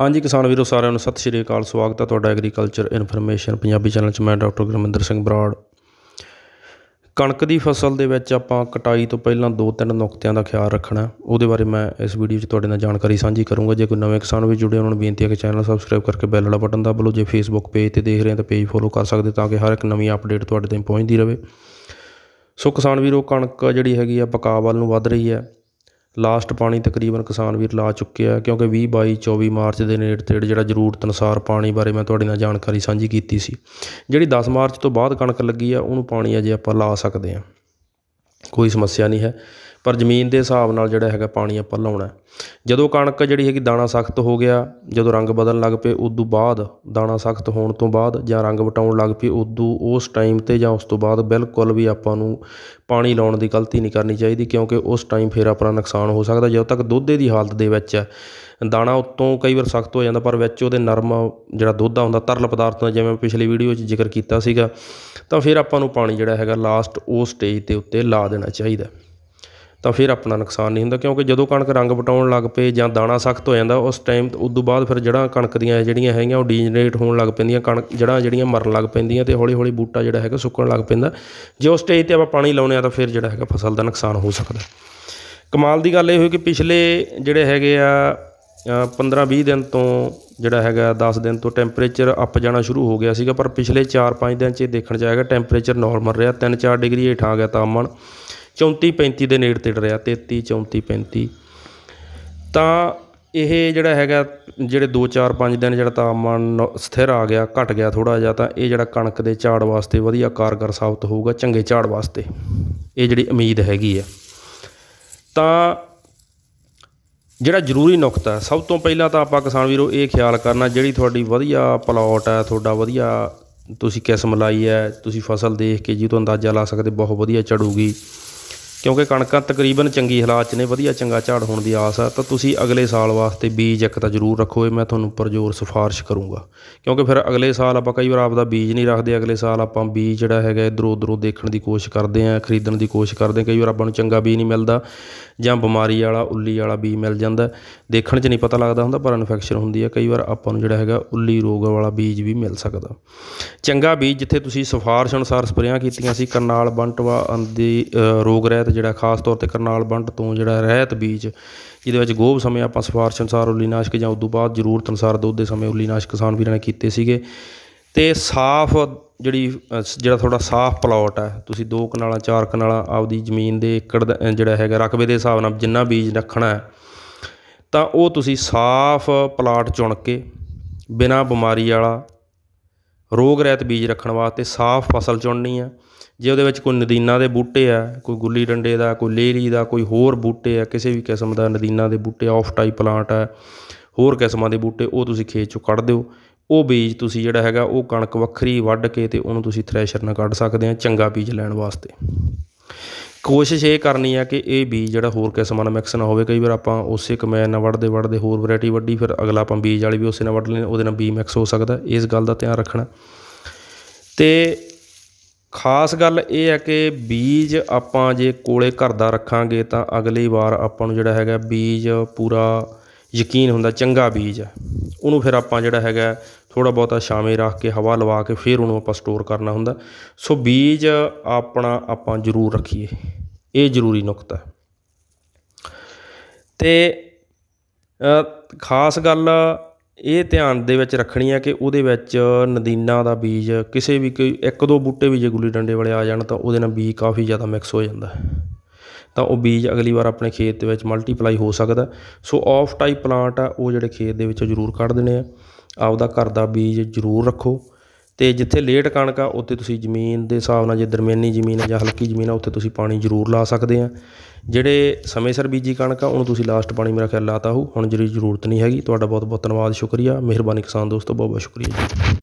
ਹਾਂਜੀ ਕਿਸਾਨ ਵੀਰੋ ਸਾਰਿਆਂ ਨੂੰ ਸਤਿ ਸ਼੍ਰੀ ਅਕਾਲ ਸਵਾਗਤ ਹੈ ਤੁਹਾਡਾ ਐਗਰੀਕਲਚਰ ਇਨਫੋਰਮੇਸ਼ਨ ਪੰਜਾਬੀ ਚੈਨਲ 'ਚ ਮੈਂ ਡਾਕਟਰ ਗੁਰਮਿੰਦਰ ਸਿੰਘ ਬਰਾੜ ਕਣਕ ਦੀ ਫਸਲ ਦੇ ਵਿੱਚ ਆਪਾਂ ਕਟਾਈ ਤੋਂ ਪਹਿਲਾਂ ਦੋ ਤਿੰਨ ਨੁਕਤਿਆਂ ਦਾ ਖਿਆਲ ਰੱਖਣਾ ਉਹਦੇ ਬਾਰੇ ਮੈਂ ਇਸ ਵੀਡੀਓ 'ਚ ਤੁਹਾਡੇ ਨਾਲ ਜਾਣਕਾਰੀ ਸਾਂਝੀ ਕਰੂੰਗਾ ਜੇ ਕੋਈ ਨਵੇਂ ਕਿਸਾਨ ਵੀ ਜੁੜੇ ਉਹਨਾਂ ਨੂੰ ਬੇਨਤੀ ਹੈ ਕਿ ਚੈਨਲ ਸਬਸਕ੍ਰਾਈਬ ਕਰਕੇ ਬੈਲ ਵਾਲਾ ਬਟਨ ਦਬਾ ਲਓ ਜੇ ਫੇਸਬੁੱਕ ਪੇਜ ਤੇ ਦੇਖ ਰਹੇ ਹੋ ਤਾਂ ਪੇਜ ਫੋਲੋ ਕਰ ਸਕਦੇ ਤਾਂ ਕਿ ਹਰ ਇੱਕ ਨਵੀਂ ਅਪਡੇਟ ਤੁਹਾਡੇ ਤੱਕ ਪਹੁੰਚਦੀ ਰਹੇ ਸੋ ਕਿਸਾਨ ਵੀਰੋ ਕਣਕ ਜਿਹੜੀ ਹੈਗੀ ਆ ਪਕਾਵਲ ਨੂੰ ਵੱਧ ਰਹੀ ਹੈ ਲਾਸਟ ਪਾਣੀ ਤਕਰੀਬਨ ਕਿਸਾਨ ਵੀਰ ਲਾ ਚੁੱਕੇ ਆ ਕਿਉਂਕਿ 20 22 24 ਮਾਰਚ ਦੇ ਨੇੜੇ ਤੇੜੇ ਜਿਹੜਾ ਜ਼ਰੂਰਤ ਅਨੁਸਾਰ ਪਾਣੀ ਬਾਰੇ ਮੈਂ ਤੁਹਾਡੇ ਨਾਲ ਜਾਣਕਾਰੀ ਸਾਂਝੀ ਕੀਤੀ ਸੀ ਜਿਹੜੀ 10 ਮਾਰਚ ਤੋਂ ਬਾਅਦ ਕਣਕ ਲੱਗੀ ਆ ਉਹਨੂੰ ਪਾਣੀ ਅਜੇ ਆਪਾਂ ਲਾ ਸਕਦੇ ਆ ਕੋਈ ਸਮੱਸਿਆ ਨਹੀਂ ਹੈ ਪਰ ਜ਼ਮੀਨ ਦੇ ਹਿਸਾਬ ਨਾਲ ਜਿਹੜਾ ਹੈਗਾ ਪਾਣੀ ਆਪਾਂ ਲਾਉਣਾ ਜਦੋਂ ਕਣਕ ਜਿਹੜੀ ਹੈਗੀ ਦਾਣਾ ਸਖਤ ਹੋ ਗਿਆ ਜਦੋਂ ਰੰਗ ਬਦਲਣ ਲੱਗ ਪਏ ਉਦੋਂ ਬਾਅਦ ਦਾਣਾ ਸਖਤ ਹੋਣ ਤੋਂ ਬਾਅਦ ਜਾਂ ਰੰਗ ਵਟਾਉਣ ਲੱਗ ਪਏ ਉਦੋਂ ਉਸ ਟਾਈਮ ਤੇ ਜਾਂ ਉਸ ਤੋਂ ਬਾਅਦ ਬਿਲਕੁਲ ਵੀ ਆਪਾਂ ਨੂੰ ਪਾਣੀ ਲਾਉਣ ਦੀ ਗਲਤੀ ਨਹੀਂ ਕਰਨੀ ਚਾਹੀਦੀ ਕਿਉਂਕਿ ਉਸ ਟਾਈਮ ਫੇਰ ਆਪਣਾ ਨੁਕਸਾਨ ਹੋ ਸਕਦਾ ਜਦੋਂ ਤੱਕ ਦੁੱਧੇ ਦੀ ਹਾਲਤ ਦੇ ਵਿੱਚ ਹੈ ਦਾਣਾ ਉੱਤੋਂ ਕਈ ਵਾਰ ਸਖਤ ਹੋ ਜਾਂਦਾ ਪਰ ਵਿੱਚ ਉਹਦੇ ਨਰਮ ਜਿਹੜਾ ਦੁੱਧ ਹੁੰਦਾ ਤਰਲ ਪਦਾਰਥ ਦਾ ਜਿਵੇਂ ਪਿਛਲੀ ਵੀਡੀਓ 'ਚ ਜ਼ਿਕਰ ਕੀਤਾ ਸੀਗਾ ਤਾਂ ਫਿਰ ਆਪਾਂ ਨੂੰ ਪਾਣੀ ਜਿਹੜਾ ਹੈਗਾ ਲਾਸਟ ਉਸ ਸਟੇਜ ਤੇ ਉੱਤੇ ਲਾ ਦੇਣਾ ਚਾਹੀਦਾ ਤਾਂ ਫਿਰ ਆਪਣਾ ਨੁਕਸਾਨ ਨਹੀਂ ਹੁੰਦਾ ਕਿਉਂਕਿ ਜਦੋਂ ਕਣਕ ਰੰਗ ਬਟਾਉਣ ਲੱਗ ਪਏ ਜਾਂ ਦਾਣਾ ਸਖਤ ਹੋ ਜਾਂਦਾ ਉਸ ਟਾਈਮ ਉਸ ਤੋਂ ਬਾਅਦ ਫਿਰ ਜਿਹੜਾ ਕਣਕ ਦੀਆਂ ਜਿਹੜੀਆਂ ਹੈਗੀਆਂ ਉਹ ਡੀਜਨਰੇਟ ਹੋਣ ਲੱਗ ਪੈਂਦੀਆਂ ਕਣਕ ਜੜ੍ਹਾਂ ਜਿਹੜੀਆਂ ਮਰਨ ਲੱਗ ਪੈਂਦੀਆਂ ਤੇ ਹੌਲੀ ਹੌਲੀ ਬੂਟਾ ਜਿਹੜਾ ਹੈਗਾ ਸੁੱਕਣ ਲੱਗ ਪੈਂਦਾ ਜੇ ਉਸ ਸਟੇਜ ਤੇ ਆਪਾਂ ਪਾਣੀ ਲਾਉਨੇ ਆ ਤਾਂ ਫਿਰ ਜਿਹੜਾ ਹੈਗਾ ਫਸਲ ਦਾ ਨੁਕਸਾਨ ਹੋ ਸਕਦਾ ਕਮਾਲ ਦੀ ਗੱਲ ਇਹ ਹੋਈ ਕਿ ਪਿਛਲੇ ਜਿਹੜੇ ਹੈਗੇ ਆ 15-20 ਦਿਨ ਤੋਂ ਜਿਹੜਾ ਹੈਗਾ 10 ਦਿਨ ਤੋਂ ਟੈਂਪਰੇਚਰ ਅਪ ਜਾਣਾ ਸ਼ੁਰੂ ਹੋ ਗਿਆ ਸੀਗਾ ਪਰ ਪਿਛਲੇ 4-5 ਦਿਨ 'ਚ ਦੇਖਣ 'ਚ ਟੈਂਪਰੇਚਰ ਨਾਰਮਲ ਰਿਹਾ 3-4 ਡਿਗਰੀ ਹੇਠਾਂ ਆ ਗਿਆ ਤਾਪਮਾਨ 34 35 ਦੇ ਨੇੜੇ ਤੇੜ ਰਿਹਾ 33 34 35 ਤਾਂ ਇਹ ਜਿਹੜਾ ਹੈਗਾ ਜਿਹੜੇ 2 4 5 ਦਿਨ ਜਿਹੜਾ ਤਾਪਮਾਨ ਸਥਿਰ ਆ ਗਿਆ ਘਟ ਗਿਆ ਥੋੜਾ ਜਿਹਾ ਤਾਂ ਇਹ ਜਿਹੜਾ ਕਣਕ ਦੇ ਝਾੜ ਵਾਸਤੇ ਵਧੀਆ ਕਾਰਗਰ ਸਾਬਤ ਹੋਊਗਾ ਚੰਗੇ ਝਾੜ ਵਾਸਤੇ ਇਹ ਜਿਹੜੀ ਉਮੀਦ ਹੈਗੀ ਆ ਤਾਂ ਜਿਹੜਾ ਜ਼ਰੂਰੀ ਨੁਕਤਾ ਸਭ ਤੋਂ ਪਹਿਲਾਂ ਤਾਂ ਆਪਾਂ ਕਿਸਾਨ ਵੀਰੋ ਇਹ ਖਿਆਲ ਕਰਨਾ ਜਿਹੜੀ ਤੁਹਾਡੀ ਵਧੀਆ ਪਲਾਟ ਹੈ ਤੁਹਾਡਾ ਵਧੀਆ ਤੁਸੀਂ ਕਿਸਮ ਲਾਈ ਹੈ ਤੁਸੀਂ ਫਸਲ ਦੇਖ ਕੇ ਜੀ ਤੋਂ ਅੰਦਾਜ਼ਾ ਲਾ ਸਕਦੇ ਬਹੁਤ ਵਧੀਆ ਚੜੂਗੀ ਕਿਉਂਕਿ ਕਣਕਾਂ ਤਕਰੀਬਨ ਚੰਗੀ ਹਾਲਾਤ 'ਚ ਨੇ ਵਧੀਆ ਚੰਗਾ ਝਾੜ ਹੋਣ ਦੀ ਆਸ ਆ ਤਾਂ ਤੁਸੀਂ ਅਗਲੇ ਸਾਲ ਵਾਸਤੇ ਬੀਜ ਇੱਕ ਤਾਂ ਜ਼ਰੂਰ ਰੱਖੋ ਇਹ ਮੈਂ ਤੁਹਾਨੂੰ ਪਰਜੋਰ ਸਿਫਾਰਿਸ਼ ਕਰੂੰਗਾ ਕਿਉਂਕਿ ਫਿਰ ਅਗਲੇ ਸਾਲ ਆਪਾਂ ਕਈ ਵਾਰ ਆਪਦਾ ਬੀਜ ਨਹੀਂ ਰੱਖਦੇ ਅਗਲੇ ਸਾਲ ਆਪਾਂ ਬੀਜ ਜਿਹੜਾ ਹੈਗਾ ਇਧਰੋਂ ਉਧਰੋਂ ਦੇਖਣ ਦੀ ਕੋਸ਼ਿਸ਼ ਕਰਦੇ ਆਂ ਖਰੀਦਣ ਦੀ ਕੋਸ਼ਿਸ਼ ਕਰਦੇ ਕਈ ਵਾਰ ਆਪਾਂ ਨੂੰ ਚੰਗਾ ਬੀਜ ਨਹੀਂ ਮਿਲਦਾ ਜਾਂ ਬਿਮਾਰੀ ਵਾਲਾ ਉੱਲੀ ਵਾਲਾ ਬੀਜ ਮਿਲ ਜਾਂਦਾ ਦੇਖਣ 'ਚ ਨਹੀਂ ਪਤਾ ਲੱਗਦਾ ਹੁੰਦਾ ਪਰ ਇਨਫੈਕਸ਼ਨ ਹੁੰਦੀ ਹੈ ਕਈ ਵਾਰ ਆਪਾਂ ਨੂੰ ਜਿਹੜਾ ਹੈਗਾ ਉੱਲੀ ਰੋਗ ਵਾਲਾ ਬੀਜ ਵੀ ਮਿਲ ਸਕਦਾ ਚੰਗਾ ਬੀਜ ਜਿੱਥੇ ਤੁਸੀਂ ਸਿਫਾਰਿਸ਼ ਅਨੁਸਾਰ ਸਪਰੇਆਂ ਕੀਤੀਆਂ ਸੀ ਕਰਨਾਲ ਬੰਟਵਾ ਅੰਦੀ ਰੋਗ ਰਹਿਤ ਜਿਹੜਾ ਖਾਸ ਤੌਰ ਤੇ ਕਰਨਾਲ ਬੰਡ ਤੋਂ ਜਿਹੜਾ ਰਹਿਤ ਬੀਜ ਜਿਹਦੇ ਵਿੱਚ ਗੋਭ ਸਮੇਂ ਆਪਾਂ ਸਫਾਰਸ਼ ਅਨਸਾਰ ਉਲੀਨਾਸ਼ਕ ਜਾਂ ਉਦੋਂ ਬਾਅਦ ਜ਼ਰੂਰਤ ਅਨਸਾਰ ਦੁੱਧ ਦੇ ਸਮੇਂ ਉਲੀਨਾਸ਼ਕ ਕਿਸਾਨ ਵੀਰਾਂ ਨੇ ਕੀਤੇ ਸੀਗੇ ਤੇ ਸਾਫ਼ ਜਿਹੜੀ ਜਿਹੜਾ ਤੁਹਾਡਾ ਸਾਫ਼ ਪਲਾਟ ਹੈ ਤੁਸੀਂ ਦੋ ਕਨਾਲਾਂ ਚਾਰ ਕਨਾਲਾਂ ਆਪਦੀ ਜ਼ਮੀਨ ਦੇ ਏਕੜ ਜਿਹੜਾ ਹੈਗਾ ਰਕਬੇ ਦੇ ਹਿਸਾਬ ਨਾਲ ਜਿੰਨਾ ਬੀਜ ਰੱਖਣਾ ਹੈ ਤਾਂ ਉਹ ਤੁਸੀਂ ਸਾਫ਼ ਪਲਾਟ ਚੁਣ ਕੇ ਬਿਨਾ ਬਿਮਾਰੀ ਵਾਲਾ ਰੋਗ ਰਹਿਤ ਬੀਜ ਰੱਖਣ ਵਾਸਤੇ ਸਾਫ਼ ਫਸਲ ਚੁਣਨੀ ਆ ਜੇ ਉਹਦੇ ਵਿੱਚ ਕੋਈ ਨਦੀਨਾ ਦੇ ਬੂਟੇ ਆ ਕੋਈ ਗੁੱਲੀ ਡੰਡੇ ਦਾ ਕੋਈ ਲੇਰੀ ਦਾ ਕੋਈ ਹੋਰ ਬੂਟੇ ਆ ਕਿਸੇ ਵੀ ਕਿਸਮ ਦਾ ਨਦੀਨਾ ਦੇ ਬੂਟੇ ਆਫ ਟਾਈਪ ਪਲਾਂਟ ਆ ਹੋਰ ਕਿਸਮਾਂ ਦੇ ਬੂਟੇ ਉਹ ਤੁਸੀਂ ਖੇਤ ਚੋਂ ਕੱਢ ਦਿਓ ਉਹ ਬੀਜ ਤੁਸੀਂ ਜਿਹੜਾ ਹੈਗਾ ਉਹ ਕਣਕ ਵੱਖਰੀ ਵੱਢ ਕੇ ਤੇ ਉਹਨੂੰ ਤੁਸੀਂ ਥ੍ਰੈਸ਼ਰ ਨਾਲ ਕੱਢ ਸਕਦੇ ਆ ਚੰਗਾ ਬੀਜ ਲੈਣ ਵਾਸਤੇ ਕੋਸ਼ਿਸ਼ ਇਹ ਕਰਨੀ ਆ ਕਿ ਇਹ ਬੀਜ ਜਿਹੜਾ ਹੋਰ ਕਿਸਮਾਂ ਨਾਲ ਮਿਕਸ ਨਾ ਹੋਵੇ ਕਈ ਵਾਰ ਆਪਾਂ ਉਸੇ ਕਮੈਨ ਨਾਲ ਵੜਦੇ ਵੜਦੇ ਹੋਰ ਵੈਰਾਈਟੀ ਵੱਡੀ ਫਿਰ ਅਗਲਾ ਆਪਾਂ ਬੀਜ ਵਾਲੀ ਵੀ ਉਸੇ ਨਾਲ ਵੱਢ ਲੈਣ ਉਹਦੇ ਨਾਲ ਬੀ ਮਿਕਸ ਹੋ ਸਕਦਾ ਇਸ ਗੱਲ ਦਾ ਧਿਆਨ ਰੱਖਣਾ ਤੇ ਖਾਸ ਗੱਲ ਇਹ ਹੈ ਕਿ ਬੀਜ ਆਪਾਂ ਜੇ ਕੋਲੇ ਘਰ ਦਾ ਰੱਖਾਂਗੇ ਤਾਂ ਅਗਲੀ ਵਾਰ ਆਪਾਂ ਨੂੰ ਜਿਹੜਾ ਹੈਗਾ ਬੀਜ ਪੂਰਾ ਯਕੀਨ ਹੁੰਦਾ ਚੰਗਾ ਬੀਜ ਹੈ ਉਹਨੂੰ ਫਿਰ ਆਪਾਂ ਜਿਹੜਾ ਹੈਗਾ ਥੋੜਾ ਬਹੁਤਾ ਛਾਵੇਂ ਰੱਖ ਕੇ ਹਵਾ ਲਵਾ ਕੇ ਫਿਰ ਉਹਨੂੰ ਆਪਾਂ ਸਟੋਰ ਕਰਨਾ ਹੁੰਦਾ ਸੋ ਬੀਜ ਆਪਣਾ ਆਪਾਂ ਜ਼ਰੂਰ ਰੱਖੀਏ ਇਹ ਜ਼ਰੂਰੀ ਨੁਕਤਾ ਤੇ ਖਾਸ ਗੱਲ ਇਹ ਧਿਆਨ ਦੇ ਵਿੱਚ ਰੱਖਣੀ ਹੈ ਕਿ ਉਹਦੇ ਵਿੱਚ ਨਦੀਨਾ ਦਾ ਬੀਜ ਕਿਸੇ ਵੀ ਕੋਈ ਇੱਕ ਦੋ ਬੂਟੇ ਵੀ ਜੇ ਗੁੱਲੀ ਡੰਡੇ ਵਾਲੇ ਆ ਜਾਣ ਤਾਂ ਉਹਦੇ ਨਾਲ ਬੀਜ ਕਾਫੀ ਜ਼ਿਆਦਾ ਮਿਕਸ ਹੋ ਜਾਂਦਾ ਹੈ ਤਾਂ ਉਹ ਬੀਜ ਅਗਲੀ ਵਾਰ ਆਪਣੇ ਖੇਤ ਦੇ ਵਿੱਚ ਮਲਟੀਪਲਾਈ ਹੋ ਸਕਦਾ ਸੋ ਆਫ ਟਾਈਪ ਪਲਾਂਟ ਆ ਉਹ ਜਿਹੜੇ ਖੇਤ ਦੇ ਵਿੱਚ ਜ਼ਰੂਰ ਕੱਢ ਦੇਣੇ ਆ ਆਪਦਾ ਘਰ ਦਾ ਬੀਜ ਜ਼ਰੂਰ ਰੱਖੋ ਤੇ ਜਿੱਥੇ ਲੇਟ ਕਣਕ ਆ ਉੱਥੇ ਤੁਸੀਂ ਜ਼ਮੀਨ ਦੇ ਹਿਸਾਬ ਨਾਲ ਜੇ ਦਰਮਿਆਨੀ ਜ਼ਮੀਨ ਹੈ ਜਾਂ ਹਲਕੀ ਜ਼ਮੀਨ ਆ ਉੱਥੇ ਤੁਸੀਂ ਪਾਣੀ ਜ਼ਰੂਰ ਲਾ ਸਕਦੇ ਆ ਜਿਹੜੇ ਸਮੇਂ ਸਿਰ ਬੀਜੀ ਕਣਕ ਆ ਉਹਨੂੰ ਤੁਸੀਂ ਲਾਸਟ ਪਾਣੀ ਮੇਰਾ ਖਿਆਲ ਲਾਤਾ ਹੋ ਹੁਣ ਜਿਹੜੀ ਜ਼ਰੂਰਤ ਨਹੀਂ ਹੈਗੀ ਤੁਹਾਡਾ ਬਹੁਤ ਬਹੁਤ ਧੰਨਵਾਦ ਸ਼ੁਕਰੀਆ ਮਿਹਰਬਾਨੀ ਕਿਸਾਨ ਦੋਸਤੋ ਬਹੁਤ ਬਹੁਤ ਸ਼ੁਕਰੀਆ ਜੀ